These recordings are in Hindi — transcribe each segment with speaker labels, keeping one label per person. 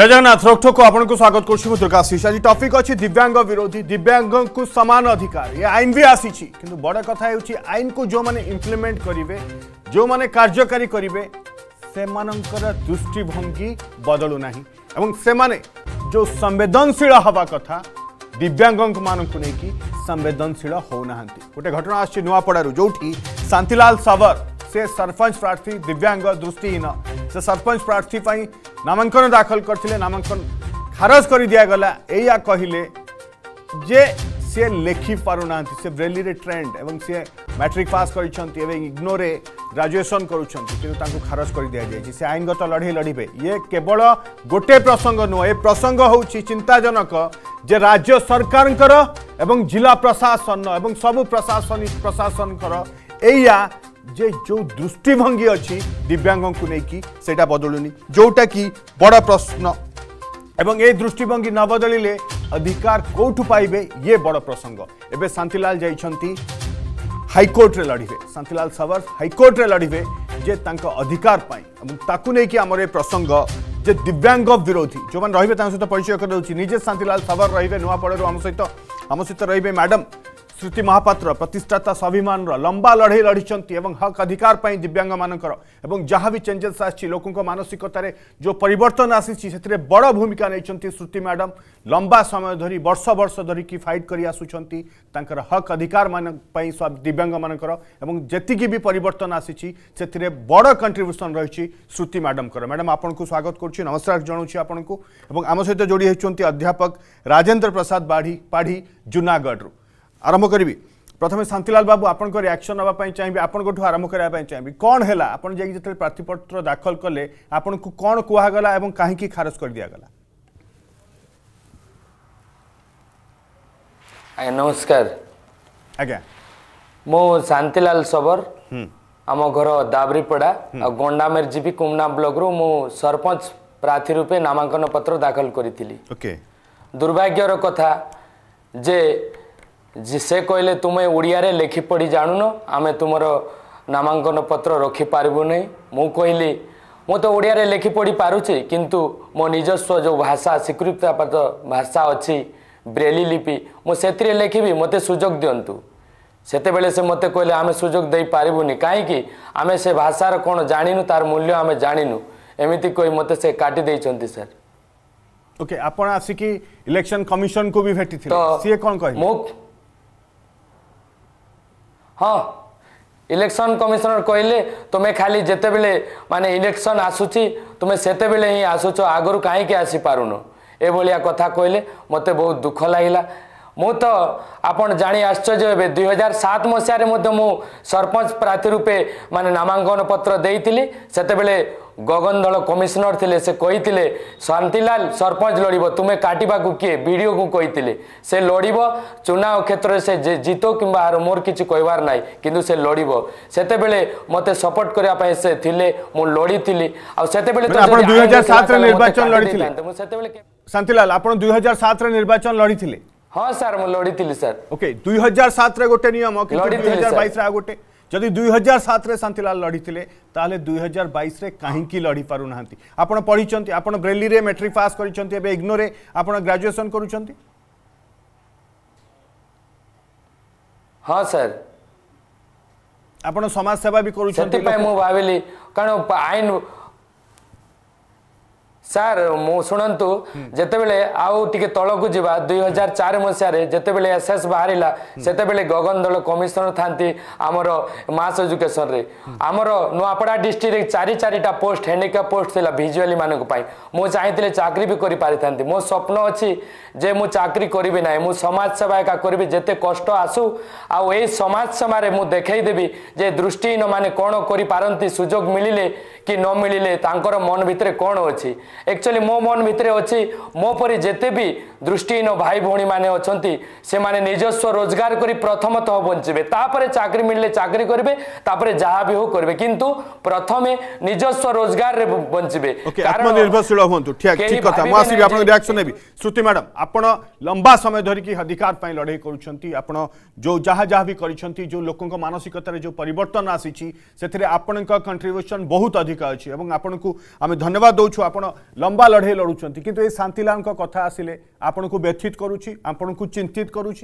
Speaker 1: जय जगन्नाथ रोकठोक को आपको स्वागत करुँ दुर्गा आज टपिक अच्छी दिव्यांग विरोधी दिव्यांग को सामान अधिकार ये आईन भी आसी कि बड़ कथा आईन को जो मैंने इम्प्लीमेंट करेंगे जो मैंने कार्यकारी करेंगे से मानकर दृष्टिभंगी बदलू ना से जो संवेदनशील हवा कथा दिव्यांग मानक नहीं संवेदनशील होना गोटे घटना आसपड़ू जो शांतिलाल सावर से सरपंच प्रार्थी दिव्यांग दृष्टिहीन से सरपंच प्रार्थी नामांकन दाखल करते नामांकन खारज कर दिगला या कहले जे सी लेखि पारना से ब्रेली रे ट्रेंड एवं सी मैट्रिक पास करग्नोरे ग्राजुएसन करुँच खारज कर दि जाए से आईनगत लड़े लड़े ये केवल गोटे प्रसंग नुह ये प्रसंग हूँ चिंताजनक जे राज्य सरकार जिला प्रशासन एवं सब प्रशासनिक प्रशासन ଯେ ଯେଉଁ ଦୃଷ୍ଟିଭଙ୍ଗୀ ଅଛି ଦିବ୍ୟାଙ୍ଗଙ୍କୁ ନେଇକି ସେଇଟା ବଦଳୁନି ଯେଉଁଟାକି ବଡ଼ ପ୍ରଶ୍ନ ଏବଂ ଏ ଦୃଷ୍ଟିଭଙ୍ଗୀ ନ ବଦଳିଲେ ଅଧିକାର କେଉଁଠୁ ପାଇବେ ଇଏ ବଡ଼ ପ୍ରସଙ୍ଗ ଏବେ ଶାନ୍ତିଲାଲ ଯାଇଛନ୍ତି ହାଇକୋର୍ଟରେ ଲଢ଼ିବେ ଶାନ୍ତିଲାଲ ସାବର ହାଇକୋର୍ଟରେ ଲଢ଼ିବେ ଯେ ତାଙ୍କ ଅଧିକାର ପାଇଁ ଏବଂ ତାକୁ ନେଇକି ଆମର ଏ ପ୍ରସଙ୍ଗ ଯେ ଦିବ୍ୟାଙ୍ଗ ବିରୋଧୀ ଯେଉଁମାନେ ରହିବେ ତାଙ୍କ ସହିତ ପରିଚୟ କରିଦେଉଛି ନିଜେ ଶାନ୍ତିଲାଲ ସାବର ରହିବେ ନୂଆପଡ଼ାରୁ ଆମ ସହିତ ଆମ ସହିତ ରହିବେ ମ୍ୟାଡ଼ାମ୍ श्रुति महापात्र प्रतिष्ठाता स्वाभिमान लंबा लड़े लड़ी हक अधिकार दिव्यांग मानकर जहाँ भी चेंजेस आकों मानसिकतार जो परिवर्तन आसी बड़ भूमिका नहीं श्रुति मैडम लंबा समय धरी वर्ष वर्ष धरिकी फाइट कर हक अधिकार दिव्यांग मानकर जी भी आसी बड़ कंट्रब्यूसन रही श्रुति मैडम मैडम आपको स्वागत करमस्कार जनाऊँ आपको आम सहित जोड़ी होती अध्यापक राजेन्द्र प्रसाद बाढ़ी पाढ़ी जूनागढ़ আরম্ভ করবি প্রথমে শান্তিলাল বাবু আপনার রিয়াকশন নেওয়া চাইবে আপনার আরম্ভ করা চাইবি কণ হল আপনার যাই যেত প্রার্থীপত্র দাখল কলে আপনার কণ কুহগলা এবং কী খারজ করে দিগলা
Speaker 2: ଆଜ୍ଞା ନମସ୍କାର ଆଜ୍ଞା ମୁଁ ଶାନ୍ତିଲାଲ ସବର ଆମ ଘର ଦାବରିପଡ଼ା ଆଉ ଗଣ୍ଡାମେର ଯିବି କୁମ୍ନା ବ୍ଲକରୁ ମୁଁ ସରପଞ୍ଚ ପ୍ରାର୍ଥୀ ରୂପେ ନାମାଙ୍କନ ପତ୍ର ଦାଖଲ କରିଥିଲି ଦୁର୍ଭାଗ୍ୟର କଥା ଯେ ସେ କହିଲେ ତୁମେ ଓଡ଼ିଆରେ ଲେଖିପଢ଼ି ଜାଣୁନ ଆମେ ତୁମର ନାମାଙ୍କନ ପତ୍ର ରଖିପାରିବୁ ନାହିଁ ମୁଁ କହିଲି ମୁଁ ତ ଓଡ଼ିଆରେ ଲେଖିପଢ଼ି ପାରୁଛି କିନ୍ତୁ ମୋ ନିଜସ୍ୱ ଯେଉଁ ଭାଷା ସ୍ୱୀକୃତ ଭାଷା ଅଛି ବ୍ରେଲି ଲିପି ମୁଁ ସେଥିରେ ଲେଖିବି ମୋତେ ସୁଯୋଗ ଦିଅନ୍ତୁ ସେତେବେଳେ ସେ ମୋତେ କହିଲେ ଆମେ ସୁଯୋଗ ଦେଇପାରିବୁନି କାହିଁକି ଆମେ ସେ ଭାଷାର କ'ଣ ଜାଣିନୁ ତାର ମୂଲ୍ୟ ଆମେ ଜାଣିନୁ ଏମିତି କହି ମୋତେ ସେ କାଟି ଦେଇଛନ୍ତି ସାର୍ ଓକେ ଆପଣ ଆସିକି ଇଲେକ୍ସନ କମିଶନକୁ ବି ଭେଟିଥିଲେ ସିଏ କ'ଣ କହିଲେ ମୁଁ ହଁ ଇଲେକ୍ସନ୍ କମିଶନର କହିଲେ ତୁମେ ଖାଲି ଯେତେବେଳେ ମାନେ ଇଲେକ୍ସନ୍ ଆସୁଛି ତୁମେ ସେତେବେଳେ ହିଁ ଆସୁଛ ଆଗରୁ କାହିଁକି ଆସିପାରୁନୁ ଏଭଳିଆ କଥା କହିଲେ ମୋତେ ବହୁତ ଦୁଃଖ ଲାଗିଲା ମୁଁ ତ ଆପଣ ଜାଣି ଆଶ୍ଚର୍ଯ୍ୟ ହେବେ ଦୁଇ ହଜାର ସାତ ମସିହାରେ ମଧ୍ୟ ମୁଁ ସରପଞ୍ଚ ପ୍ରାର୍ଥୀ ରୂପେ ମାନେ ନାମାଙ୍କନ ପତ୍ର ଦେଇଥିଲି ସେତେବେଳେ ଗଗନ ଦଳ କମିଶନର ଥିଲେ ସେ କହିଥିଲେ ଶାନ୍ତିଲାଲ ସରପଞ୍ଚ ଲଢ଼ିବ ତୁମେ କାଟିବାକୁ କିଏ ବିଡ଼ିଓକୁ କହିଥିଲେ ସେ ଲଢ଼ିବ ଚୁନାଓ କ୍ଷେତ୍ରରେ ସେ ଜିତ କିମ୍ବା ଆର ମୋର କିଛି କହିବାର ନାହିଁ କିନ୍ତୁ ସେ ଲଢ଼ିବ ସେତେବେଳେ ମୋତେ ସପୋର୍ଟ କରିବା ପାଇଁ ସେ ଥିଲେ ମୁଁ ଲଢ଼ିଥିଲି ଆଉ ସେତେବେଳେ ମୁଁ ସେତେବେଳେ ଶାନ୍ତିଲାଲ
Speaker 1: ଆପଣ ଦୁଇ ହଜାର ସାତରେ ନିର୍ବାଚନ ଲଢ଼ିଥିଲେ
Speaker 2: ହଁ ସାର୍ ମୁଁ ଲଢ଼ିଥିଲି ସାର୍ ଓକେ
Speaker 1: ଦୁଇ ହଜାର ସାତରେ ଗୋଟେ ନିୟମ କିନ୍ତୁ ଦୁଇ ହଜାର ବାଇଶରେ ଆଉ ଗୋଟେ ଯଦି ଦୁଇ ହଜାର ସାତରେ ଶାନ୍ତିଲାଲ ଲଢ଼ିଥିଲେ ତାହେଲେ ଦୁଇ ହଜାର ବାଇଶରେ କାହିଁକି ଲଢ଼ି ପାରୁନାହାନ୍ତି ଆପଣ ପଢ଼ିଛନ୍ତି ଆପଣ ବ୍ରେଲିରେ ମେଟ୍ରିକ୍ ପାସ୍ କରିଛନ୍ତି ଏବେ ଇଗ୍ନୋରେ ଆପଣ ଗ୍ରାଜୁଏସନ୍ କରୁଛନ୍ତି ହଁ
Speaker 2: ସାର୍ ଆପଣ ସମାଜ ସେବା ବି କରୁଛନ୍ତି ସେଥିପାଇଁ ମୁଁ ଭାବିଲି କାରଣ ଆଇନ ସାର୍ ମୁଁ ଶୁଣନ୍ତୁ ଯେତେବେଳେ ଆଉ ଟିକେ ତଳକୁ ଯିବା ଦୁଇ ହଜାର ଚାରି ମସିହାରେ ଯେତେବେଳେ ଏସ୍ଏସ୍ ବାହାରିଲା ସେତେବେଳେ ଗଗନ ଦଳ କମିଶନର ଥାନ୍ତି ଆମର ମାସ୍ ଏଜୁକେସନରେ ଆମର ନୂଆପଡ଼ା ଡିଷ୍ଟ୍ରିକ୍ଟରେ ଚାରି ଚାରିଟା ପୋଷ୍ଟ ହ୍ୟାଣ୍ଡିକ୍ୟାପ୍ ପୋଷ୍ଟ ଥିଲା ଭିଜୁଆଲି ମାନଙ୍କ ପାଇଁ ମୁଁ ଚାହିଁଥିଲେ ଚାକିରି ବି କରିପାରିଥାନ୍ତି ମୋ ସ୍ୱପ୍ନ ଅଛି ଯେ ମୁଁ ଚାକିରି କରିବି ନାହିଁ ମୁଁ ସମାଜ ସେବା ଏକା କରିବି ଯେତେ କଷ୍ଟ ଆସୁ ଆଉ ଏଇ ସମାଜ ସେବାରେ ମୁଁ ଦେଖେଇଦେବି ଯେ ଦୃଷ୍ଟିହୀନମାନେ କ'ଣ କରିପାରନ୍ତି ସୁଯୋଗ ମିଳିଲେ କି ନ ମିଳିଲେ ତାଙ୍କର ମନ ଭିତରେ କ'ଣ ଅଛି ଆକ୍ଚୁଆଲି ମୋ ମନ ଭିତରେ ଅଛି ମୋ ପରି ଯେତେ ବି ଦୃଷ୍ଟିହୀନ ଭାଇ ଭଉଣୀମାନେ ଅଛନ୍ତି ସେମାନେ ନିଜସ୍ୱ ରୋଜଗାର କରି ପ୍ରଥମତଃ ବଞ୍ଚିବେ ତାପରେ ଚାକିରି ମିଳିଲେ ଚାକିରି କରିବେ ତାପରେ ଯାହା ବି ହଉ କରିବେ କିନ୍ତୁ ପ୍ରଥମେ ନିଜସ୍ୱ ରୋଜଗାରରେ ବଞ୍ଚିବେ
Speaker 1: ଆତ୍ମନିର୍ଭରଶୀଳ ହୁଅନ୍ତୁ ଠିକ୍ କଥା ମୁଁ ଆସିବି ଆପଣଙ୍କ ରିଆକ୍ସନ୍ ନେବି ଶ୍ରୁତି ମ୍ୟାଡ଼ାମ୍ ଆପଣ ଲମ୍ବା ସମୟ ଧରିକି ଅଧିକାର ପାଇଁ ଲଢ଼େଇ କରୁଛନ୍ତି ଆପଣ ଯେଉଁ ଯାହା ଯାହା ବି କରିଛନ୍ତି ଯେଉଁ ଲୋକଙ୍କ ମାନସିକତାରେ ଯେଉଁ ପରିବର୍ତ୍ତନ ଆସିଛି ସେଥିରେ ଆପଣଙ୍କ କଣ୍ଟ୍ରିବ୍ୟୁସନ୍ ବହୁତ ଅଧିକ भूमिका अच्छी आपन को आम धन्यवाद दौ आप लंबा लड़े लड़ुं कि शांतिलाल कथ आसिले आपण को व्यथित करुँ को चिंतित करुँ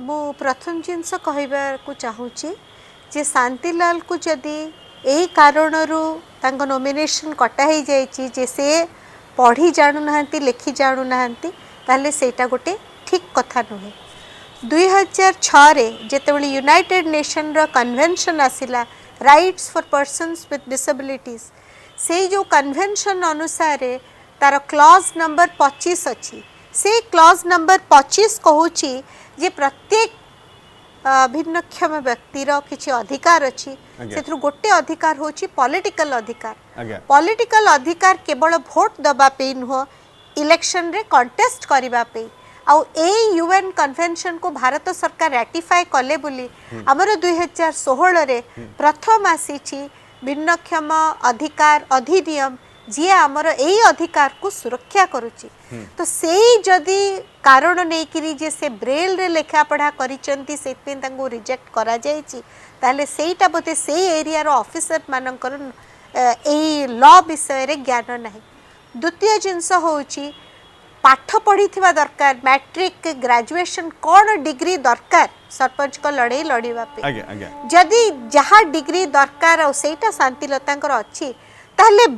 Speaker 3: मु प्रथम जिनस कह चाहिए शांतिलाल को जदि यही कारण नोमेसन कटाई जाए जे पढ़ी जानू ना लिखि तेल से गोटे ठीक कथा नुहे दुई हजार यूनाइटेड नेशन रनभेनसन आसला rights for persons with disabilities से जो कनभेनसन अनुसार तार क्लज नंबर 25 अच्छी से क्लज नंबर 25 कहूँ जे प्रत्येक भिन्नक्षम व्यक्तिर किसी अधिकार अच्छी से गोटे अधिकार हूँ पॉलिटिकल अधिकार पॉलिटिकल अधिकार केवल भोट दबा दवापी नुह इलेक्शन रे कंटेस्ट करने ଆଉ ଏଇ ୟୁଏନ୍ କନଭେନସନକୁ ଭାରତ ସରକାର ରାଟିଫାଏ କଲେ ବୋଲି ଆମର ଦୁଇହଜାର ଷୋହଳରେ ପ୍ରଥମ ଆସିଛି ଭିନ୍ନକ୍ଷମ ଅଧିକାର ଅଧିନିୟମ ଯିଏ ଆମର ଏଇ ଅଧିକାରକୁ ସୁରକ୍ଷା କରୁଛି ତ ସେଇ ଯଦି କାରଣ ନେଇକିରି ଯେ ସେ ବ୍ରେଲରେ ଲେଖାପଢ଼ା କରିଛନ୍ତି ସେଥିପାଇଁ ତାଙ୍କୁ ରିଜେକ୍ଟ କରାଯାଇଛି ତାହେଲେ ସେଇଟା ବୋଧେ ସେଇ ଏରିଆର ଅଫିସରମାନଙ୍କର ଏଇ ଲ ବିଷୟରେ ଜ୍ଞାନ ନାହିଁ ଦ୍ୱିତୀୟ ଜିନିଷ ହେଉଛି पाठ पढ़ी दरकार मैट्रिक ग्राजुएशन कौन डिग्री दरकार सरपंच को लड़े लड़ापी जदि जहाँ डिग्री दरकार शांतिलता अच्छी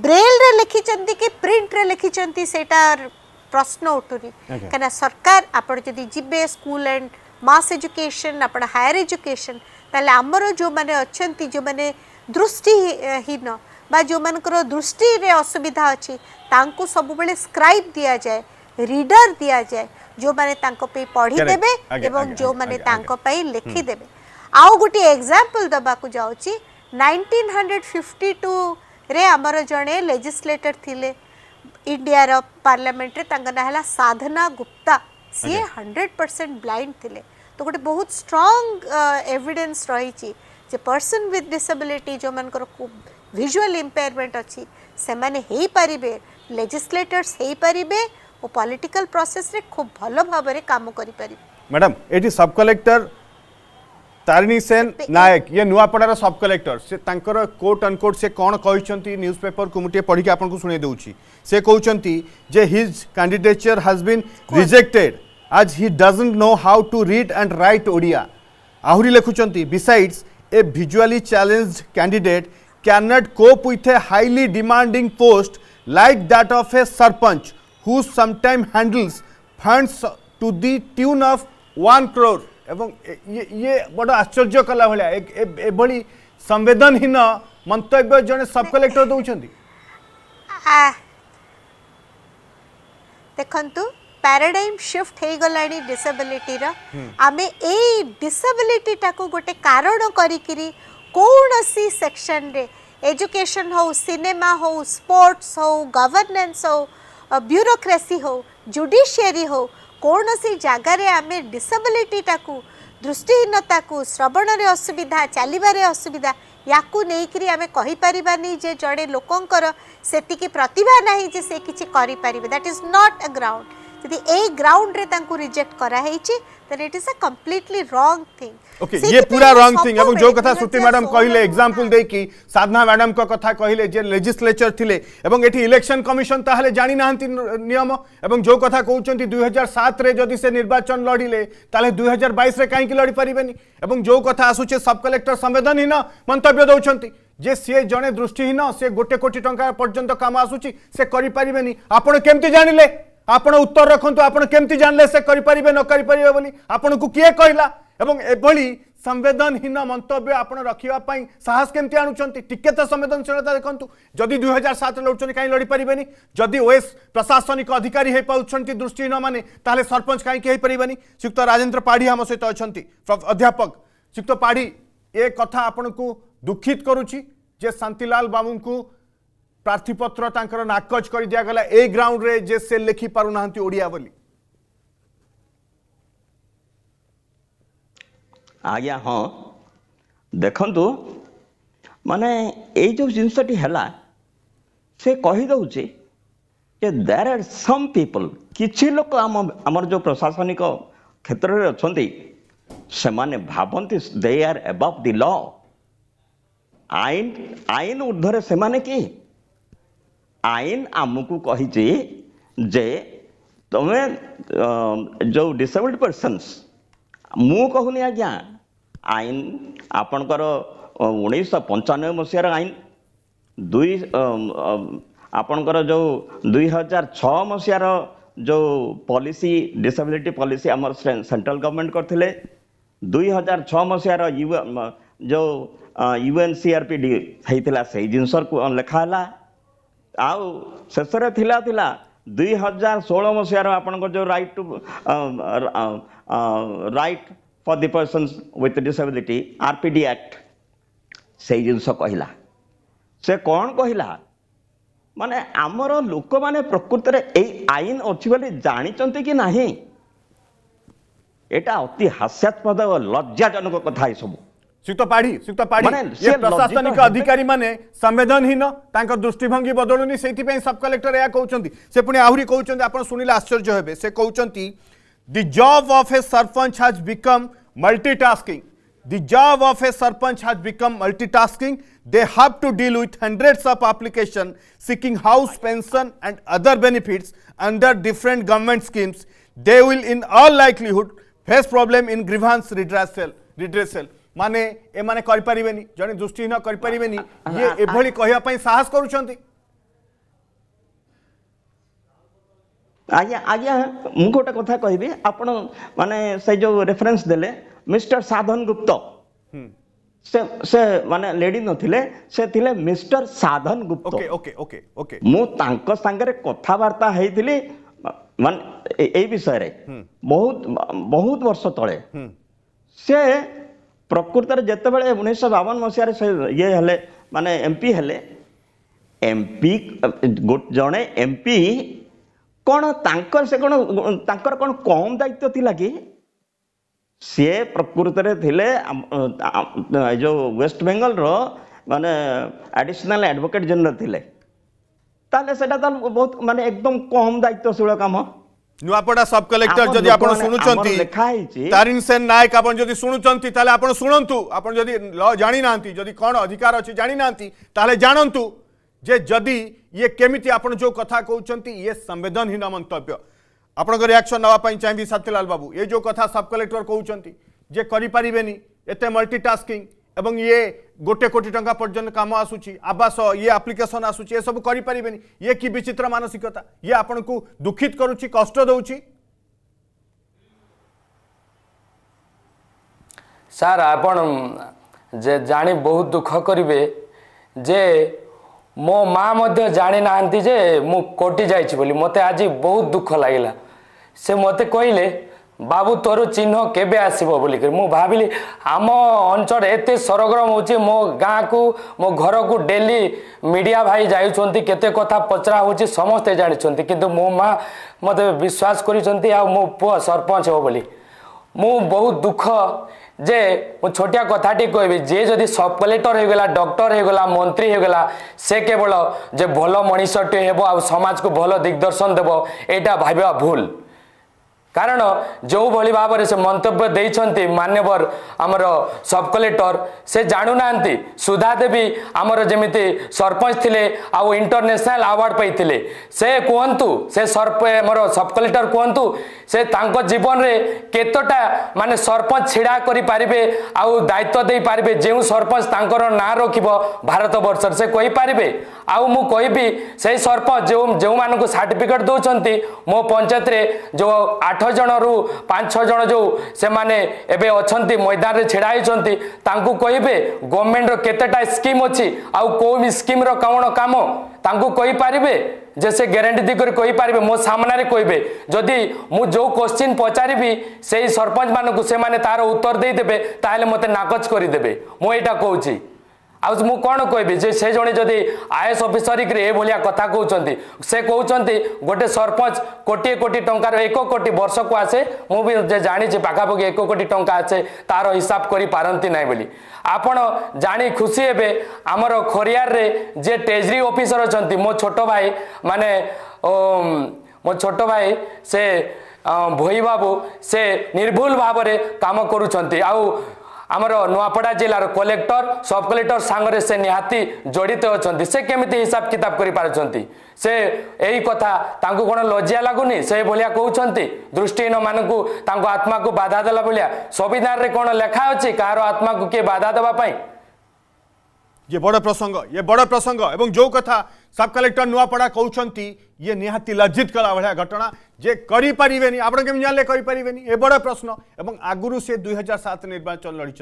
Speaker 3: ब्रेल रे लिखिं कि प्रिंट रे लिखिंटार प्रश्न उठुनी कहीं क्या सरकार आपड़े स्कूल एंड मास एजुकेशन आप हायर एजुकेशन तमर जो मैंने अच्छा जो मैंने दृष्टिहीन जो मान दृष्टि असुविधा अच्छी सब स्क्राइब दिया जाए रीडर दिया जाए जो माने तांको पढ़ी देबे एवं जो माने तांको पे लिखि हम्म। देबे आउ गुटी एग्जांपल दबा को जाउ 1952 रे अमर जणे लेजिस्लेटर थिले इंडिया रो पार्लियामेंट रे तांगा नाला साधना गुप्ता सी 100% ब्लाइंड थिले तो गोटे बहुत स्ट्रंग एविडेन्स रही पर्सन विथ डिसबिलिटी जो मान भिजुआल इम्पेयरमेंट अच्छी से पारे लेजिस्लेटर्स हो पारे और पॉलिटिकल प्रोसेस रे खूब भल भाव कम कर
Speaker 1: मैडम ये सब कलेक्टर तारिणी सेन नायक ये नुआपड़ार सब कलेक्टर से कोर्ट अनकोर्ट से कौन कही न्यूज पेपर को मुझे पढ़ आपको शुणी दूँ से कहते his candidature has been rejected as he doesn't know how to read and write Odia आहरी लिखुंट besides a visually challenged candidate can not cope with a highly demanding post like that of a sarpanch who sometime handles funds to the tune of 1 crore এবং ইয়ে বড় আশ্চর্য কলা ভাবে এভাবে সংবেদনহীন মন্তব্য জনে সব কলেক্টর দৌঁছেন
Speaker 3: দেখন্তু প্যারাডাইম শিফট হয়েগলানি ডিসেবিলিটির আমি এই ডিসেবিলিটিটাকে গোটে কারণ করিকি কৌশি সেকশনরে এজুকেশন হো সিনেমা হো স্পোর্টস হো গভর্নেন্স হো ब्यूरोक्रेसी हो जुडिशियरी हो कौन सी जगार आम डिसबिलिटी दृष्टिहीनता को श्रवण से असुविधा चलिए असुविधा या कोई आम कहीपरबानी जे जड़े लोकंर से प्रतिभा ना से किसी करट अ ग्राउंड ᱛᱮᱫᱮ ᱮᱭ ᱜ્રાઉન્ડ ᱨᱮᱛᱟᱝᱠᱩ ᱨᱤᱡᱮᱠᱴ ᱠᱟᱨᱟ ᱦᱮᱪᱤ ᱛᱚ ᱤᱴ ᱤᱡ ᱠᱚᱢᱯᱞᱤᱴᱞᱤ ᱨᱚᱝ ᱛᱷᱤᱝ
Speaker 1: ᱚᱠᱮ ᱭᱮ ᱯᱩᱨᱟ ᱨᱚᱝ ᱛᱷᱤᱝ ᱮᱵᱚᱝ ᱡᱚ ᱠᱟᱛᱷᱟ ᱥᱩᱛᱤ ᱢᱮᱰᱟᱢ ᱠᱟᱹᱦᱤᱞᱮ ᱮᱠᱡᱟᱢᱯᱞ ᱫᱮᱠᱤ ᱥᱟᱫᱷᱱᱟ ᱢᱮᱰᱟᱢ ᱠᱚ ᱠᱟᱛᱷᱟ ᱠᱟᱹᱦᱤᱞᱮ ᱡᱮ ᱞᱮᱡᱤᱥᱞᱮᱪᱟᱨ ᱛᱷᱤᱞᱮ ᱮᱵᱚᱝ ᱮᱴᱤ ᱤᱞᱮᱠᱥᱚᱱ ᱠᱚᱢᱤᱥᱚᱱ ᱛᱟᱦᱞᱮ ᱡᱟᱰᱤ ᱱᱟᱦᱟᱱᱛᱤ ᱱᱤᱭᱚᱢ ᱮᱵᱚᱝ ᱡᱚ ᱠᱟᱛᱷᱟ ᱠᱚ ଆପଣ ଉତ୍ତର ରଖନ୍ତୁ ଆପଣ କେମିତି ଜାଣିଲେ ସେ କରିପାରିବେ ନ କରିପାରିବେ ବୋଲି ଆପଣଙ୍କୁ କିଏ କହିଲା ଏବଂ ଏଭଳି ସମ୍ବେଦନହୀନ ମନ୍ତବ୍ୟ ଆପଣ ରଖିବା ପାଇଁ ସାହସ କେମିତି ଆଣୁଛନ୍ତି ଟିକେ ତ ସମ୍ବେଦନଶୀଳତା ଦେଖନ୍ତୁ ଯଦି ଦୁଇ ହଜାର ସାତରେ ଲଢ଼ୁଛନ୍ତି କାହିଁ ଲଢ଼ିପାରିବେନି ଯଦି ଓଏସ୍ ପ୍ରଶାସନିକ ଅଧିକାରୀ ହୋଇପାରୁଛନ୍ତି ଦୃଷ୍ଟିହୀନମାନେ ତାହେଲେ ସରପଞ୍ଚ କାହିଁକି ହୋଇପାରିବେନି ଶ୍ରୀଯୁକ୍ତ ରାଜେନ୍ଦ୍ର ପାଢ଼ୀ ଆମ ସହିତ ଅଛନ୍ତି ଅଧ୍ୟାପକ ଶ୍ରୀଯୁକ୍ତ ପାଢ଼ୀ ଏ କଥା ଆପଣଙ୍କୁ ଦୁଃଖିତ କରୁଛି ଯେ ଶାନ୍ତିଲାଲ ବାବୁଙ୍କୁ ପ୍ରାର୍ଥୀପତ୍ର ତାଙ୍କର ନାକଚ କରି ଦିଆଗଲା ଏ ଗ୍ରାଉଣ୍ଡରେ ଯେ ସେ ଲେଖି ପାରୁନାହାନ୍ତି ଓଡ଼ିଆ ବୋଲି
Speaker 4: ଆଜ୍ଞା ହଁ ଦେଖନ୍ତୁ ମାନେ ଏଇ ଯେଉଁ ଜିନିଷଟି ହେଲା ସେ କହିଦେଉଛି ଯେ ଦେର୍ ଆର୍ ସମ୍ ପିପଲ୍ କିଛି ଲୋକ ଆମ ଆମର ଯେଉଁ ପ୍ରଶାସନିକ କ୍ଷେତ୍ରରେ ଅଛନ୍ତି ସେମାନେ ଭାବନ୍ତି ଦେ ଆର୍ ଏବଭ୍ ଦି ଲ ଆଇନ ଆଇନ ଉର୍ଦ୍ଧ୍ୱରେ ସେମାନେ କି ଆଇନ ଆମକୁ କହିଛି ଯେ ତୁମେ ଯେଉଁ ଡିସେବଲ୍ଡ ପର୍ସନ୍ସ ମୁଁ କହୁନି ଆଜ୍ଞା ଆଇନ ଆପଣଙ୍କର ଉଣେଇଶହ ପଞ୍ଚାନବେ ମସିହାର ଆଇନ ଦୁଇ ଆପଣଙ୍କର ଯେଉଁ ଦୁଇ ହଜାର ଛଅ ମସିହାର ଯେଉଁ ପଲିସି ଡିସେବିଲିଟି ପଲିସି ଆମର ସେଣ୍ଟ୍ରାଲ ଗଭର୍ଣ୍ଣମେଣ୍ଟ କରିଥିଲେ ଦୁଇ ହଜାର ଛଅ ମସିହାର ୟୁ ଯେଉଁ U N C R P D ହେଇଥିଲା ସେଇ ଜିନିଷକୁ ଲେଖା ହେଲା ଆଉ ଶେଷରେ ଥିଲା ଥିଲା ଦୁଇ ହଜାର ଷୋହଳ ମସିହାର ଆପଣଙ୍କର ଯେଉଁ right to right for the person with disability R P D act ସେଇ ଜିନିଷ କହିଲା ସେ କ'ଣ କହିଲା ମାନେ ଆମର ଲୋକମାନେ ପ୍ରକୃତରେ ଏଇ ଆଇନ ଅଛି ବୋଲି ଜାଣିଛନ୍ତି କି ନାହିଁ ଏଇଟା ଅତି ହାସ୍ୟାସ୍ପଦ ଓ ଲଜ୍ଜାଜନକ କଥା ଏସବୁ सुक्त पाढ़ी सुक्त पाढ़ी ये प्रशासनिक अधिकारी
Speaker 1: माने संवेदनहीन तांकर दृष्टिभंगी बदलुनी सेति पे सब कलेक्टर या कहउचंती से पुनी आहुरी कहउचंती आपन सुनिले आश्चर्य हेबे से कहउचंती the job of a sarpanch has become multitasking the job of a sarpanch has become multitasking they have to deal with hundreds of application seeking house pension and other benefits under different government schemes they will in all likelihood face problem in grievance redressal redressal ମାନେ ଏମାନେ କରିପାରିବେନି ଜଣେ ଦୃଷ୍ଟିହୀନ କରିପାରିବେନି ଇଏ ଏଭଳି କହିବା ପାଇଁ ସାହସ କରୁଛନ୍ତି
Speaker 4: ଆଜ୍ଞା ଆଜ୍ଞା ମୁଁ ଗୋଟେ କଥା କହିବି ଆପଣ ମାନେ ସେ ଯୋଉ ରେଫରେନ୍ସ ଦେଲେ ମିଷ୍ଟର ସାଧନ ଗୁପ୍ତ ସେ ସେ ମାନେ ଲେଡି ନଥିଲେ ସେ ଥିଲେ ମିଷ୍ଟର ସାଧନ ଗୁପ୍ତ ମୁଁ ତାଙ୍କ ସାଙ୍ଗରେ କଥାବାର୍ତ୍ତା ହେଇଥିଲି ମାନେ ଏଇ ବିଷୟରେ ବହୁତ ବହୁତ ବର୍ଷ ତଳେ ସେ ପ୍ରକୃତରେ ଯେତେବେଳେ ଉଣେଇଶହ ବାବନ ମସିହାରେ ସେ ଇଏ ହେଲେ ମାନେ ଏମ୍ପି ହେଲେ ଏମ୍ପି ଜଣେ ଏମ୍ପି କ'ଣ ତାଙ୍କର ସେ କ'ଣ ତାଙ୍କର କ'ଣ କମ୍ ଦାୟିତ୍ୱ ଥିଲା କି ସିଏ ପ୍ରକୃତରେ ଥିଲେ ଏ ଯେଉଁ ୱେଷ୍ଟବେଙ୍ଗଲର ମାନେ ଆଡ଼ିସନାଲ୍ ଆଡ଼ଭୋକେଟ୍ ଜେନେରାଲ୍ ଥିଲେ ତାହେଲେ ସେଇଟା ତ ବହୁତ ମାନେ ଏକଦମ କମ୍ ଦାୟିତ୍ୱଶୀଳ କାମ नुआपड़ा सब
Speaker 1: कलेक्टर जदि आपण सुनुचंती तारिन
Speaker 4: सेन नायक आपण जदि सुनुचंती ताले आपण सुनंतु
Speaker 1: आपण जदि जानि नांती जदि कोन अधिकार अछि जानि नांती ताले जानंतु जे जदि ये केमिति आपण जो कथा कहउचंती ये संवेदनहीन मंतव्य ଆପଣଙ୍କ ରିଆକ୍ସନ୍ ନେବା ପାଇଁ ଚାହିଁବି ସାଥିଲାଲ ବାବୁ ଏ ଯେଉଁ କଥା ସବ୍ କଲେକ୍ଟର କହୁଛନ୍ତି ଯେ କରିପାରିବେନି ଏତେ ମଲ୍ଟିଟାସ୍କିଂ এবং ইয়ে গোটে কোটি টঙ্কা পর্যন্ত কাম আসুচি আবাস ইয়ে আপ্লিকেসন আসুচি এসব করে পারবে ইয়ে কি বিচিত্র মানসিকতা ইয়ে আপনার দুঃখিত করুচি কষ্ট দৌছি
Speaker 2: ସାର୍ ଆପଣ ଯେ ଜାଣି ବହୁତ ଦୁଃଖ କରିବେ ଯେ ମୋ ମା ମଧ୍ୟ ଜାଣିନାହାନ୍ତି ଯେ ମୁଁ କୋଟି ଯାଇଛି ବୋଲି ମୋତେ ଆଜି ବହୁତ ଦୁଃଖ ଲାଗିଲା ସେ ମୋତେ କହିଲେ ବାବୁ ତୋର ଚିହ୍ନ କେବେ ଆସିବ ବୋଲିକରି ମୁଁ ଭାବିଲି ଆମ ଅଞ୍ଚଳ ଏତେ ସରଗରମ ହେଉଛି ମୋ ଗାଁକୁ ମୋ ଘରକୁ ଡେଲି ମିଡ଼ିଆ ଭାଇ ଯାଉଛନ୍ତି କେତେ କଥା ପଚରା ହେଉଛି ସମସ୍ତେ ଜାଣିଛନ୍ତି କିନ୍ତୁ ମୋ ମା ମୋତେ ବିଶ୍ୱାସ କରିଛନ୍ତି ଆଉ ମୋ ପୁଅ ସରପଞ୍ଚ ହେବ ବୋଲି ମୁଁ ବହୁତ ଦୁଃଖ ଯେ ମୁଁ ଛୋଟିଆ କଥାଟି କହିବି ଯିଏ ଯଦି ସବ୍ କଲେକ୍ଟର ହେଇଗଲା ଡକ୍ଟର ହେଇଗଲା ମନ୍ତ୍ରୀ ହେଇଗଲା ସେ କେବଳ ଯେ ଭଲ ମଣିଷଟିଏ ହେବ ଆଉ ସମାଜକୁ ଭଲ ଦିଗ୍ଦର୍ଶନ ଦେବ ଏଇଟା ଭାବିବା ଭୁଲ कारण जोभरि भावर मन्तव्य मान्यवर आमर सब कलेक्टर से जानु सुधादेवी आमर जेमि सरपञ्चले आउँ इन्टरन्यासनाल अवर्ड पाँचु म सबकलेक्टर कहन् जीवन केतटा मे सरा गरिपारे आउ दावै पारे जो सरपञ्च भारतवर्षे आउँछ जो म सर्टिफिकेट दोसिन्छ मो पञ्चायत जो ଆଠ ଜଣରୁ ପାଞ୍ଚ ଜଣ ଯେଉଁ ସେମାନେ ଏବେ ଅଛନ୍ତି ମଇଦାନରେ ଛିଡ଼ା ହୋଇଛନ୍ତି ତାଙ୍କୁ କହିବେ ଗଭର୍ଣ୍ଣମେଣ୍ଟର କେତେଟା ସ୍କିମ୍ ଅଛି ଆଉ କେଉଁ ସ୍କିମ୍ର କ'ଣ କାମ ତାଙ୍କୁ କହିପାରିବେ ଯେ ସେ ଗ୍ୟାରେଣ୍ଟି ଦେଇକରି କହିପାରିବେ ମୋ ସାମ୍ନାରେ କହିବେ ଯଦି ମୁଁ ଯେଉଁ କୋଶ୍ଚିନ୍ ପଚାରିବି ସେଇ ସରପଞ୍ଚମାନଙ୍କୁ ସେମାନେ ତାର ଉତ୍ତର ଦେଇଦେବେ ତାହେଲେ ମୋତେ ନାକଚ କରିଦେବେ ମୁଁ ଏଇଟା କହୁଛି ଆଉ ମୁଁ କ'ଣ କହିବି ଯେ ସେ ଜଣେ ଯଦି ଆଇ ଏସ୍ ଅଫିସରିକରେ ଏଭଳିଆ କଥା କହୁଛନ୍ତି ସେ କହୁଛନ୍ତି ଗୋଟେ ସରପଞ୍ଚ କୋଟିଏ କୋଟି ଟଙ୍କାର ଏକ କୋଟି ବର୍ଷକୁ ଆସେ ମୁଁ ବି ଜାଣିଛି ପାଖାପାଖି ଏକ କୋଟି ଟଙ୍କା ଆସେ ତାର ହିସାବ କରିପାରନ୍ତି ନାହିଁ ବୋଲି ଆପଣ ଜାଣି ଖୁସି ହେବେ ଆମର ଖୋରିଆରରେ ଯେ ଟ୍ରେଜେରୀ ଅଫିସର ଅଛନ୍ତି ମୋ ଛୋଟ ଭାଇ ମାନେ ମୋ ଛୋଟ ଭାଇ ସେ ଭୋଇ ବାବୁ ସେ ନିର୍ଭୁଲ ଭାବରେ କାମ କରୁଛନ୍ତି ଆଉ আমার নয়াপড়া জেলার কলেক্টর সব কলেক্টর সাংরে সে নিহতি জড়িত অনেক সে কমিটি হিসাব কিতাব করে পারছেন সে এই কথা তাঁকু কোণ লজ্জা লাগুনি সে সেইভাবে কৌন দৃষ্টিহীন মানুষ তাঁকু আত্মা বাধা দেওয়া ভাল সংবিধানের কোণ লেখা অছি কাহার আত্মাকে কি বাধা দেওয়া ये बड़ प्रसंग ये बड़ प्रसंग एवं जो कथा सब
Speaker 1: कलेक्टर नुआपड़ा कहते ये निहाती लज्जित कला भाया घटना जे करे आप कमी जानले बड़ प्रश्न और आगुरी से दुई हजार सात निर्वाचन लड़ी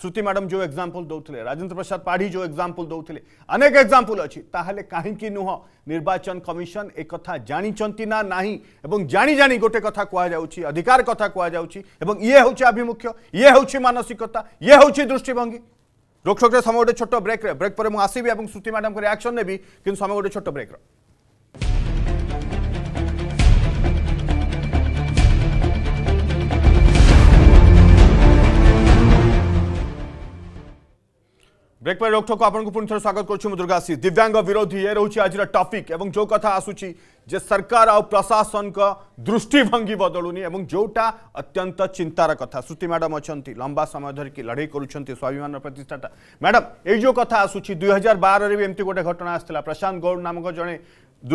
Speaker 1: श्रुति मैडम जो एक्जामपल दौले राजेन्द्र प्रसाद पाढ़ी जो एक्जामपल दौले अनेक एक्जामपल अच्छी कहीं नुह निर्वाचन कमिशन एक जानी ना ना जाणी जाणी गोटे कथा कहु अधिकार कथा कहु ये हूँ आभिमुख्य ये हूँ मानसिकता ये हूँ दृष्टिभंगी ରୋକଠୋକରେ ସମୟ ଗୋଟେ ଛୋଟ ବ୍ରେକ୍ରେ ବ୍ରେକ୍ ପରେ ମୁଁ ଆସିବି ଏବଂ ଶ୍ରୁତି ମ୍ୟାଡ଼ାମଙ୍କ ରିଆକ୍ସନ୍ ନେବି କିନ୍ତୁ ସମୟ ଗୋଟେ ଛୋଟ ବ୍ରେକ୍ର ब्रेक पर रोकठोक आपको पुणर स्वागत कर दुर्गाशी दिव्यांग विरोधी ये रोचे आज टपिक जो कथा आसूची सरकार आ प्रशासन दृष्टिभंगी बदलूनी जोटा अत्यंत चिंतार कथ श्रुति मैडम अच्छा लंबा समय धरिक लड़े कर स्वाभिमान प्रतिष्ठाटा मैडम ये जो कथ आसूची दुई हजार बार भी एमती गोटे घटना आसाला प्रशांत गौड़ नामक जड़े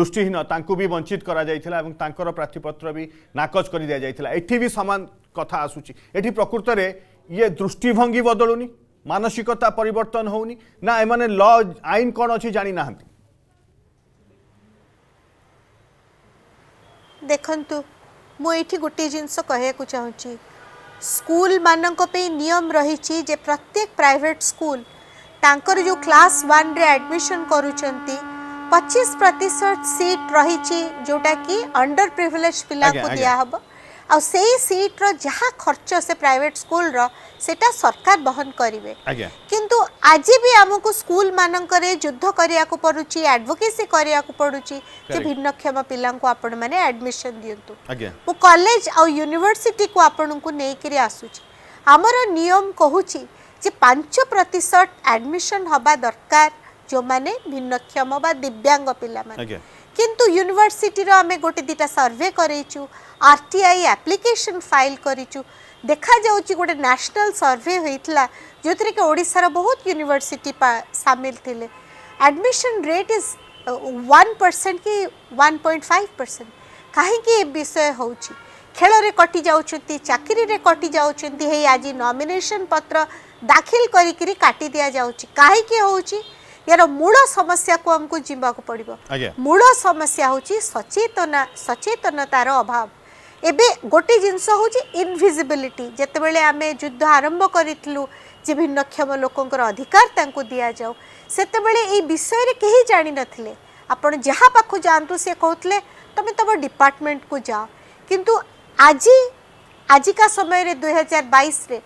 Speaker 1: दृष्टिहीन भी वंचित कर प्रार्थीपत्र भी नाकच कर दि जाइए ये भी सामान कथ आसूची ये प्रकृत में ये दृष्टिभंगी बदलूनी ମାନସିକତା ପରିବର୍ତ୍ତନ ହେଉନି ନା ଏମାନେ ଲ ଆଇନ କ'ଣ ଅଛି ଜାଣିନାହାନ୍ତି
Speaker 3: ଦେଖନ୍ତୁ ମୁଁ ଏଇଠି ଗୋଟିଏ ଜିନିଷ କହିବାକୁ ଚାହୁଁଛି ସ୍କୁଲମାନଙ୍କ ପାଇଁ ନିୟମ ରହିଛି ଯେ ପ୍ରତ୍ୟେକ ପ୍ରାଇଭେଟ୍ ସ୍କୁଲ ତାଙ୍କର ଯେଉଁ କ୍ଲାସ୍ ୱାନ୍ରେ ଆଡ଼ମିସନ୍ କରୁଛନ୍ତି ପଚିଶ ପ୍ରତିଶତ ସିଟ୍ ରହିଛି ଯେଉଁଟାକି ଅଣ୍ଡର ପ୍ରିଭିଲେଜ୍ ପିଲାଙ୍କୁ ଦିଆହେବ ଆଉ ସେଇ ସିଟ୍ର ଯାହା ଖର୍ଚ୍ଚ ସେ ପ୍ରାଇଭେଟ୍ ସ୍କୁଲର ସେଟା ସରକାର ବହନ କରିବେ କିନ୍ତୁ ଆଜି ବି ଆମକୁ ସ୍କୁଲ ମାନଙ୍କରେ ଯୁଦ୍ଧ କରିବାକୁ ପଡୁଛି ଆଡଭୋକେସି କରିବାକୁ ପଡୁଛି ଯେ ଭିନ୍ନକ୍ଷମ ପିଲାଙ୍କୁ ଆପଣମାନେ ଆଡମିସନ ଦିଅନ୍ତୁ ମୁଁ କଲେଜ ଆଉ ୟୁନିଭର୍ସିଟିକୁ ଆପଣଙ୍କୁ ନେଇକରି ଆସୁଛି ଆମର ନିୟମ କହୁଛି ଯେ ପାଞ୍ଚ ପ୍ରତିଶତ ଆଡମିସନ ହେବା ଦରକାର ଯେଉଁମାନେ ଭିନ୍ନକ୍ଷମ ବା ଦିବ୍ୟାଙ୍ଗ ପିଲାମାନେ কিন্তু ইউনিভার্সিটি রা আমি গটে দিটা সার্ভে করে চু আরটিআই অ্যাপ্লিকেশন ফাইল করি চু দেখা যাওচি গটে ন্যাশনাল সার্ভে হৈতলা যোতরিকে ওড়িশার বহুত ইউনিভার্সিটি পা সামিল থিলে অ্যাডমিশন রেট ইজ 1% কি 1.5% કાহে কি এই বিষয় হয়চি খেলরে কটি যাওচতি চাকরিরে কটি যাওচিনতি হে আজি নমিনেশন পত্র দাখিল করি কিরি কাটি দিয়া যাওচি કાহে কি হয়চি यार मूल समस्या को हमको जीवाक पड़ो मूल समस्या हूँ सचेतना सचेतनतार अभाव एवं गोटे जिनस हूँ इनभिजिबिलिटी जितेबाला आम युद्ध आरंभ करूँ যে ভিন্নক্ষম লোকর অধিকার তাঁকু দিয়া যাও সেতবে এই বিষয়ে কে জানি নথিলে আপন যা পাখু যাতে সে কৌলে তুমি তোম ডিপার্টমেন্ট কু যাও কিন্তু আজি আজিকা সময়ের দুই হাজার বাইশে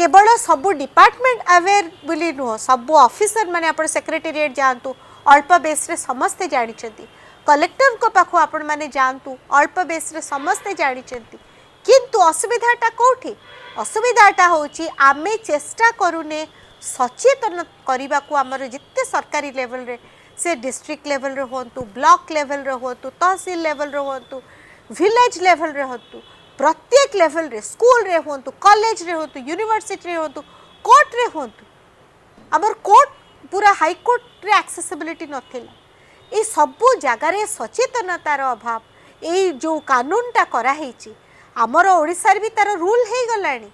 Speaker 3: কেবল সবু ডিপার্টমেন্ট আওয়ের বলে নুহ সবু অফিসর মানে আপনার সেক্রেটেরিয়েট যাতে অল্প বেস্রে সমস্তে জাঁচান কলেক্টর পাখ আপন মানে যাতে অল্প বেস্রে সমস্তে জাঁচান কিন্তু অসুবিধাটা কোটি অসুবিধাটা হচ্ছে আমি চেষ্টা করুনে সচেতন করা আমার যেতে সরকারি লেভেলরে সে ডিস্ট্রিক্ট লেভেলরে হুম ব্লক লেভেলরে হুম তহসিল লেভেলরে হুম ভিলেজ লেভেলরে হুম ପ୍ରତ୍ୟେକ ଲେଭେଲରେ ସ୍କୁଲରେ ହୁଅନ୍ତୁ କଲେଜରେ ହୁଅନ୍ତୁ ୟୁନିଭର୍ସିଟିରେ ହୁଅନ୍ତୁ କୋର୍ଟରେ ହୁଅନ୍ତୁ ଆମର କୋର୍ଟ ପୁରା ହାଇକୋର୍ଟରେ ଆକ୍ସେସିବିଲିଟି ନଥିଲା ଏଇ ସବୁ ଜାଗାରେ ସଚେତନତାର ଅଭାବ ଏଇ ଯେଉଁ କାନୁନଟା କରାହେଇଛି ଆମର ଓଡ଼ିଶାରେ ବି ତାର ରୁଲ୍ ହେଇଗଲାଣି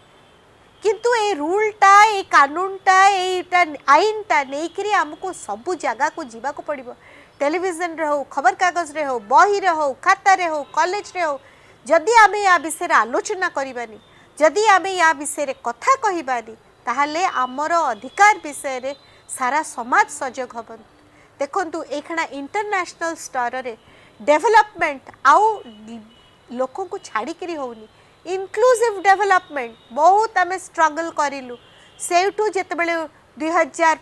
Speaker 3: କିନ୍ତୁ ଏ ରୁଲ୍ଟା ଏ କାନୁନଟା ଏଇଟା ଆଇନଟା ନେଇକରି ଆମକୁ ସବୁ ଜାଗାକୁ ଯିବାକୁ ପଡ଼ିବ ଟେଲିଭିଜନରେ ହେଉ ଖବରକାଗଜରେ ହେଉ ବହିରେ ହେଉ ଖାତାରେ ହେଉ କଲେଜରେ ହେଉ ଯଦି ଆମେ ୟା ବିଷୟରେ ଆଲୋଚନା କରିବାନି ଯଦି ଆମେ ୟା ବିଷୟରେ କଥା କହିବାନି ତାହେଲେ ଆମର ଅଧିକାର ବିଷୟରେ ସାରା ସମାଜ ସଜାଗ ହେବନି ଦେଖନ୍ତୁ ଏଇକ୍ଷଣା ଇଣ୍ଟରନ୍ୟାସନାଲ ସ୍ତରରେ ଡେଭଲପମେଣ୍ଟ ଆଉ ଲୋକଙ୍କୁ ଛାଡ଼ିକିରି ହେଉନି ଇନକ୍ଲୁସିଭ୍ ଡେଭଲପମେଣ୍ଟ ବହୁତ ଆମେ ଷ୍ଟ୍ରଗଲ୍ କରିଲୁ ସେଇଠୁ ଯେତେବେଳେ ଦୁଇ ହଜାର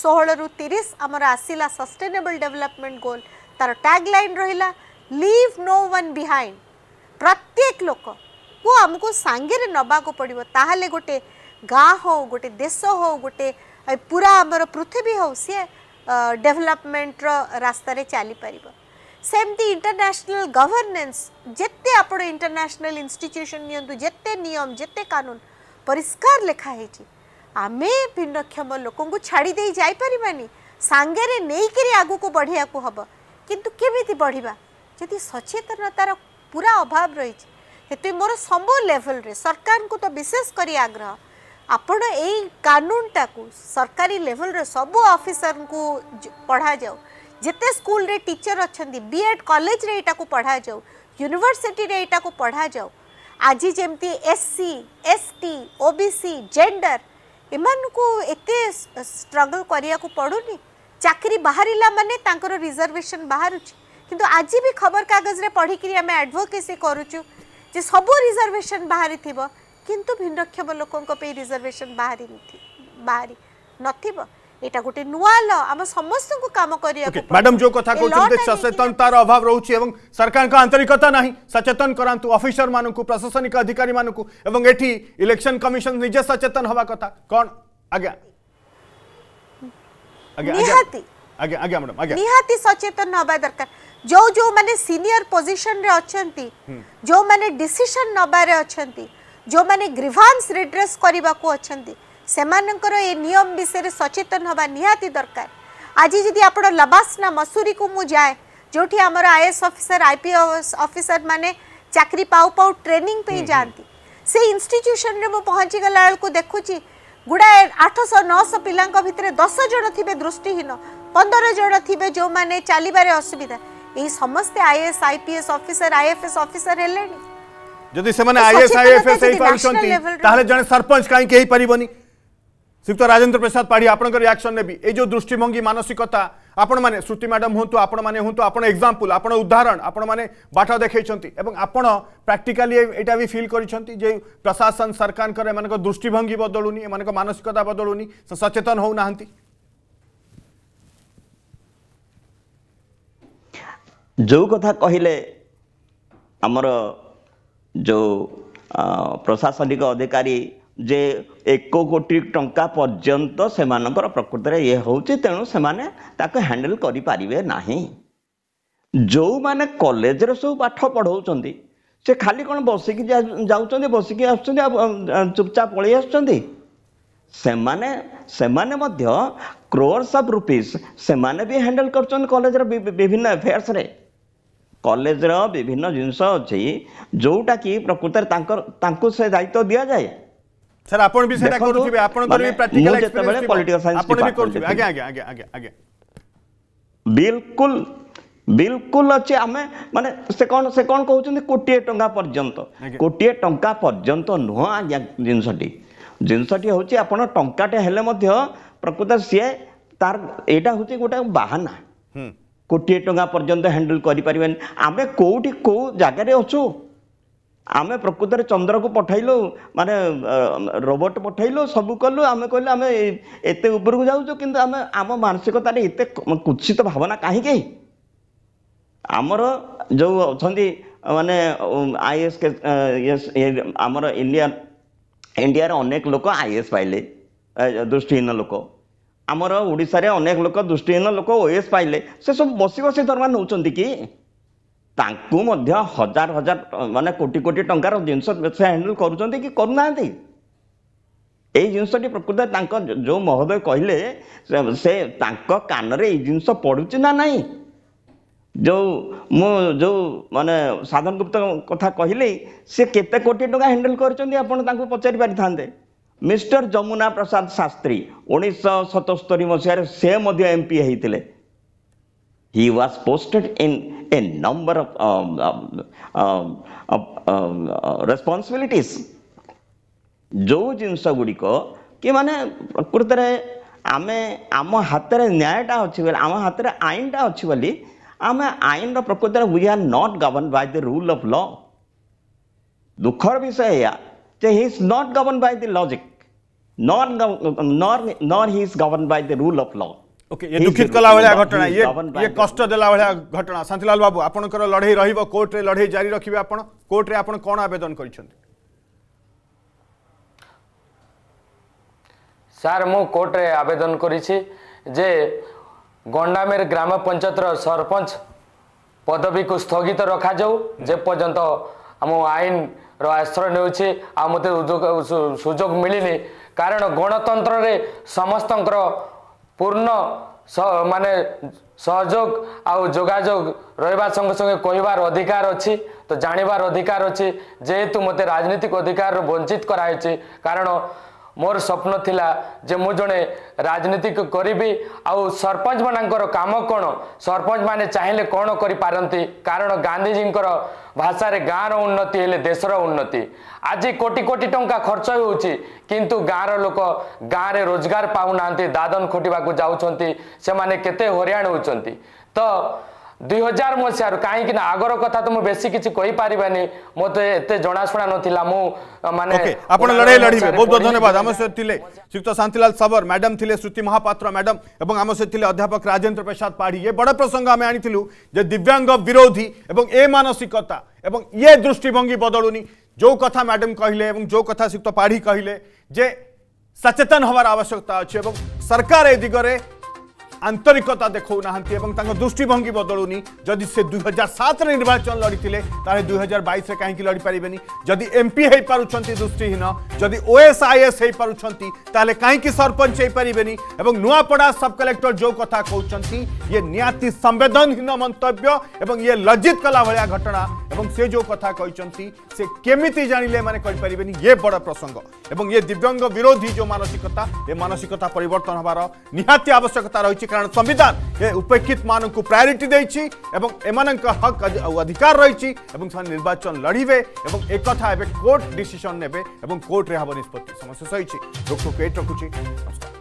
Speaker 3: ଷୋହଳରୁ ତିରିଶ ଆମର ଆସିଲା ସଷ୍ଟେନେବଲ୍ ଡେଭଲପମେଣ୍ଟ ଗୋଲ୍ ତା'ର ଟ୍ୟାଗ୍ ଲାଇନ୍ ରହିଲା ଲିଭ୍ ନୋ ୱାନ୍ ବିହାଇଣ୍ଡ प्रत्येक लोक को आमको सांगे नवाक पड़ो ताहले गोटे गाँ हो गोटे देश हौ गोटे पूरा आम पृथ्वी हो सी डेभलपमेंटर चली पार सेमती इंटरनेशनल गवर्नेंस जिते आप इंटरनेशनल इनट्यूशन निते नियम जिते कानून परिष्कार लिखाही आम भिन्नक्षम लोक छाड़ी जापरवानी सांगे नहीं आगू बढ़िया हम कितु केमी बढ़िया जदि सचेतनतार पूरा अभाव रही मोर सब लेवल रे सरकार को तो विशेष करी आग्रह आपण यही कानून टाकू सरकारी लेवल रे सब अफिसर को पढ़ा जाओ जिते स्कूल रे टीचर अच्छा बीएड एड कलेज को पढ़ा जाओ यूनिवर्सीटी यहाँ को पढ़ा जाओ आज जमी S C S T O B C gender एम को एत स्ट्रगल करने को पड़ूनी चाकरी बाहर मानने रिजर्वेशन बाहर ची। କିନ୍ତୁ ଆଜି ବି ଖବରକାଗଜରେ ପଢ଼ିକିରି ଆମେ ଆଡ଼ଭୋକେସି କରୁଛୁ ଯେ ସବୁ ରିଜର୍ଭେସନ୍ ବାହାରିଥିବ କିନ୍ତୁ ଭିନ୍ନକ୍ଷମ ଲୋକଙ୍କ ପାଇଁ ରିଜର୍ଭେସନ୍ ବାହାରି ବାହାରି ନଥିବ এটা গোটে নূয়া ল আম সমস্ত কাম করিয়া ম্যাডাম যে কথা কোচন্তে
Speaker 1: সচেতনতার অভাব রহুছি এবং সরকারক আন্তরিকতা নাহি সচেতন করান্তু অফিসার মানকু প্রশাসনিক অধিকারী মানকু এবং এটি ইলেকশন কমিশন নিজে সচেতন হওয়া কথা কোন আজ্ঞা আজ্ঞা নিহাতি আজ্ঞা আজ্ঞা ম্যাডাম আজ্ঞা নিহাতি
Speaker 3: সচেতন হওয়া দরকার जो जो मैंने सीनियर पोजीशन रे अछंती जो मैंने डिसीजन नबारे अछंती जो मैंने ग्रीवांस रिड्रेस करबा को अछंती ସେମାନଙ୍କର ଏ ନିୟମ ବିଷୟରେ ସଚେତନ ହେବା ନିହାତି ଦରକାର ଆଜି ଯଦି ଆପଣ ଲବାସ୍ନା ମସୁରୀକୁ ମୁଁ ଯାଏ ଯେଉଁଠି ଆମର I S officer I P S officer ମାନେ ଚାକିରି ପାଉ ପାଉ ଟ୍ରେନିଂ ପାଇଁ ଯାଆନ୍ତି ସେ ଇନଷ୍ଟିଚ୍ୟୁସନରେ ମୁଁ ପହଞ୍ଚିଗଲା ବେଳକୁ ଦେଖୁଛି ଗୁଡ଼ାଏ ଆଠଶହ ନଅଶହ ପିଲାଙ୍କ ଭିତରେ ଦଶ ଜଣ ଥିବେ ଦୃଷ୍ଟିହୀନ ପନ୍ଦର ଜଣ ଥିବେ ଯେଉଁମାନେ ଚାଲିବାରେ ଅସୁବିଧା ଏହି ସମସ୍ତେ IAS IPS officer IFS officer ହେଲେଣି
Speaker 1: ଯଦି ସେମାନେ ଆଇଏଏସ୍ ଆଇଏଫଏସ୍ ହେଇପାରୁଛନ୍ତି ତାହେଲେ ଜଣେ ସରପଞ୍ଚ କାହିଁକି ହେଇପାରିବନି ଶ୍ରୀଯୁକ୍ତ ରାଜେନ୍ଦ୍ର ପ୍ରସାଦ ପାଢ଼ୀ ଆପଣଙ୍କ ରିଆକ୍ସନ୍ ନେବି ଏଇ ଯେଉଁ ଦୃଷ୍ଟିଭଙ୍ଗୀ ମାନସିକତା ଆପଣମାନେ ଶ୍ରୁତି ମ୍ୟାଡ଼ାମ୍ ହୁଅନ୍ତୁ ଆପଣମାନେ ହୁଅନ୍ତୁ ଆପଣ ଏକ୍ଜାମ୍ପଲ୍ ଆପଣ ଉଦାହରଣ ଆପଣମାନେ ବାଟ ଦେଖାଇଛନ୍ତି ଏବଂ ଆପଣ ପ୍ରାକ୍ଟିକାଲି ଏଇଟା ବି ଫିଲ୍ କରିଛନ୍ତି ଯେ ପ୍ରଶାସନ ସରକାରଙ୍କର ଏମାନଙ୍କ ଦୃଷ୍ଟିଭଙ୍ଗୀ ବଦଳୁନି ଏମାନଙ୍କ ମାନସିକତା ବଦଳୁନି ସେ ସଚେତନ ହେଉନାହାନ୍ତି
Speaker 4: ଯେଉଁ କଥା କହିଲେ ଆମର ଯେଉଁ ପ୍ରଶାସନିକ ଅଧିକାରୀ ଯେ ଏକ କୋଟି ଟଙ୍କା ପର୍ଯ୍ୟନ୍ତ ସେମାନଙ୍କର ପ୍ରକୃତରେ ଇଏ ହେଉଛି ତେଣୁ ସେମାନେ ତାକୁ ହ୍ୟାଣ୍ଡେଲ୍ କରିପାରିବେ ନାହିଁ ଯେଉଁମାନେ କଲେଜରେ ସବୁ ପାଠ ପଢ଼ାଉଛନ୍ତି ସେ ଖାଲି କ'ଣ ବସିକି ଯାଉଛନ୍ତି ବସିକି ଆସୁଛନ୍ତି ଚୁପଚାପ ପଳେଇ ଆସୁଛନ୍ତି ସେମାନେ ସେମାନେ ମଧ୍ୟ କ୍ରୋର୍ସ ଅଫ୍ ରୁପିଜ୍ ସେମାନେ ବି ହ୍ୟାଣ୍ଡେଲ୍ କରୁଛନ୍ତି କଲେଜର ବିଭିନ୍ନ ଆଫେୟାର୍ସରେ କଲେଜର ବିଭିନ୍ନ ଜିନିଷ ଅଛି ଯେଉଁଟାକି ପ୍ରକୃତରେ ତାଙ୍କର ତାଙ୍କୁ ସେ ଦାୟିତ୍ୱ ଦିଆଯାଏ ସାର୍ ଆପଣ ବି ସେଟା କରୁଥିବେ ଆପଣଙ୍କର ବି ପ୍ରାକ୍ଟିକାଲ ଯେତେବେଳେ ପଲିଟିକାଲ ସାଇନ୍ସ ଆପଣ ବି କରୁଥିବେ ଆଜ୍ଞା ଆଜ୍ଞା
Speaker 1: ଆଜ୍ଞା ଆଜ୍ଞା ଆଜ୍ଞା
Speaker 4: ବିଲକୁଲ ବିଲକୁଲ ଅଛି ଆମେ ମାନେ ସେ କ'ଣ ସେ କ'ଣ କହୁଛନ୍ତି କୋଟିଏ ଟଙ୍କା ପର୍ଯ୍ୟନ୍ତ କୋଟିଏ ଟଙ୍କା ପର୍ଯ୍ୟନ୍ତ ନୁହଁ ଆଜ୍ଞା ଜିନିଷଟି ଜିନିଷଟି ହେଉଛି ଆପଣ ଟଙ୍କାଟେ ହେଲେ ମଧ୍ୟ ପ୍ରକୃତ ସିଏ ତାର ଏଇଟା ହେଉଛି ଗୋଟେ ବାହାନା কোটিয়ে টঙ্কা পর্যন্ত হ্যান্ডেল করে আমি কোটি কেউ জায়গায় অছু আমি প্রকৃতরে চন্দ্রকু পঠাইল মানে রোবট পঠাইল সবু কলু আমি কহিল আমি এত উপরক যাচ্ছু কিন্তু আমি আমার মানসিকতার এত কুৎসিত ভাবনা কাহিকি আমার যে অনেক মানে আইএস আমার ইন্ডিয়া ইন্ডিয়ার অনেক লোক আইএস পাইলে দৃষ্টিহীন লোক ଆମର ଓଡ଼ିଶାରେ ଅନେକ ଲୋକ ଦୃଷ୍ଟିହୀନ ଲୋକ ଓ ଏସ୍ ପାଇଲେ ସେସବୁ ବସି ବସି ଦରମା ନେଉଛନ୍ତି କି ତାଙ୍କୁ ମଧ୍ୟ ହଜାର ହଜାର ମାନେ କୋଟି କୋଟି ଟଙ୍କାର ଜିନିଷ ସେ ହ୍ୟାଣ୍ଡେଲ୍ କରୁଛନ୍ତି କି କରୁନାହାନ୍ତି ଏଇ ଜିନିଷଟି ପ୍ରକୃତରେ ତାଙ୍କ ଯେଉଁ ମହୋଦୟ କହିଲେ ସେ ତାଙ୍କ କାନରେ ଏଇ ଜିନିଷ ପଡ଼ୁଛି ନା ନାହିଁ ଯେଉଁ ମୁଁ ଯେଉଁ ମାନେ ସାଧନ ଗୁପ୍ତ କଥା କହିଲି ସେ କେତେ କୋଟି ଟଙ୍କା ହ୍ୟାଣ୍ଡେଲ୍ କରିଛନ୍ତି ଆପଣ ତାଙ୍କୁ ପଚାରି ପାରିଥାନ୍ତେ ମିଷ୍ଟର ଯମୁନା ପ୍ରସାଦ ଶାସ୍ତ୍ରୀ ଉଣେଇଶହ ସତସ୍ତରୀ ମସିହାରେ ସେ ମଧ୍ୟ ଏମ୍ ପି ହେଇଥିଲେ he was posted in a number of responsibilities ଯେଉଁ ଜିନିଷ ଗୁଡ଼ିକ କି ମାନେ ପ୍ରକୃତରେ ଆମେ ଆମ ହାତରେ ନ୍ୟାୟଟା ଅଛି ବୋଲି ଆମ ହାତରେ ଆଇନଟା ଅଛି ବୋଲି ଆମେ ଆଇନର ପ୍ରକୃତରେ we are not govern by the rule of law ଦୁଃଖର ବିଷୟ ଏହା So he is not governed by the logic, nor, nor, nor he is governed by the rule of law.
Speaker 1: Okay ଇଏ ଦୁଃଖିତ କଲା ଭଳିଆ ଘଟଣା ଇଏ ଇଏ କଷ୍ଟ ଦେଲା ଭଳିଆ ଘଟଣା ଶାନ୍ତିଲାଲ ବାବୁ ଆପଣଙ୍କର ଲଢ଼େଇ ରହିବ କୋର୍ଟରେ ଲଢ଼େଇ ଜାରି ରଖିବେ ଆପଣ କୋର୍ଟରେ ଆପଣ କ'ଣ ଆବେଦନ କରିଛନ୍ତି
Speaker 2: ସାର୍ ମୁଁ କୋର୍ଟରେ ଆବେଦନ କରିଛି ଯେ ଗଣ୍ଡାମେର ଗ୍ରାମ ପଞ୍ଚାୟତର ସରପଞ୍ଚ ପଦବୀକୁ ସ୍ଥଗିତ ରଖାଯାଉ ଯେପର୍ଯ୍ୟନ୍ତ ଆମ ଆଇନ ର ଆଶ୍ରୟ ନେଉଛି ଆଉ ମୋତେ ସୁଯୋଗ ମିଳିନି କାରଣ ଗଣତନ୍ତ୍ରରେ ସମସ୍ତଙ୍କର ପୂର୍ଣ୍ଣ ମାନେ ସହଯୋଗ ଆଉ ଯୋଗାଯୋଗ ରହିବା ସଙ୍ଗେ ସଙ୍ଗେ କହିବାର ଅଧିକାର ଅଛି ତ ଜାଣିବାର ଅଧିକାର ଅଛି ଯେହେତୁ ମୋତେ ରାଜନୈତିକ ଅଧିକାରରୁ ବଞ୍ଚିତ କରାହେଇଛି କାରଣ ମୋର ସ୍ୱପ୍ନ ଥିଲା ଯେ ମୁଁ ଜଣେ ରାଜନୀତି କରିବି ଆଉ ସରପଞ୍ଚମାନଙ୍କର କାମ କ'ଣ ସରପଞ୍ଚମାନେ ଚାହିଁଲେ କ'ଣ କରିପାରନ୍ତି କାରଣ ଗାନ୍ଧୀଜୀଙ୍କର ଭାଷାରେ ଗାଁର ଉନ୍ନତି ହେଲେ ଦେଶର ଉନ୍ନତି ଆଜି କୋଟି କୋଟି ଟଙ୍କା ଖର୍ଚ୍ଚ ହେଉଛି କିନ୍ତୁ ଗାଁର ଲୋକ ଗାଁରେ ରୋଜଗାର ପାଉନାହାନ୍ତି ଦାଦନ ଖଟିବାକୁ ଯାଉଛନ୍ତି ସେମାନେ କେତେ ହଇରାଣ ହେଉଛନ୍ତି ତ दुई हजार मसीह कहीं आगर कथा तो मुझे बेस किसी कही पारानी जनाशुना ना मुझे लड़े लड़े बहुत बहुत धन्यवाद
Speaker 1: श्रीक्त शांतिलाल सबर मैडम थे श्रुति महापात्र मैडम और आम सहित अध्यापक राजेन्द्र प्रसाद पाढ़ी ये बड़ प्रसंग आम आनी दिव्यांग विरोधी ए मानसिकता और ये दृष्टिभंगी बदलूनी जो कथा मैडम कहले जो कथा श्रीक्त पाढ़ी कहले सचेतन हवार आवश्यकता अच्छे सरकार ए दिगरे आंतरिकता देखना दृष्टिभंगी बदलूनी जदि से दुई हजार सतर निर्वाचन लड़ी थे दुई हजार बैस कहीं लड़ी पारे जदि एमपी हो पार दृष्टिहीन जदि ओएस आई एस हो पारे कहीं सरपंच हो पारे नहीं नुआपड़ा सब कलेक्टर जो कथा कहते ये निवेदनहीन मंतव्य ये लज्जित कला भाया घटना और से जो कथा कहते से केमी जान लें मैंने कहीपर ये बड़ प्रसंग ए दिव्यांग विरोधी जो मानसिकता ये मानसिकता पर निहाती आवश्यकता रही कारण संविधान ये उपेक्षित मान को प्रायोरीटी देछि एवं एमानक हक अधिकार रही निर्वाचन लड़े और एक कोर्ट डिसीजन ने एवं कोर्ट रे हब निष्पत्ति समस्या सही लोक पेट रखुची नमस्कार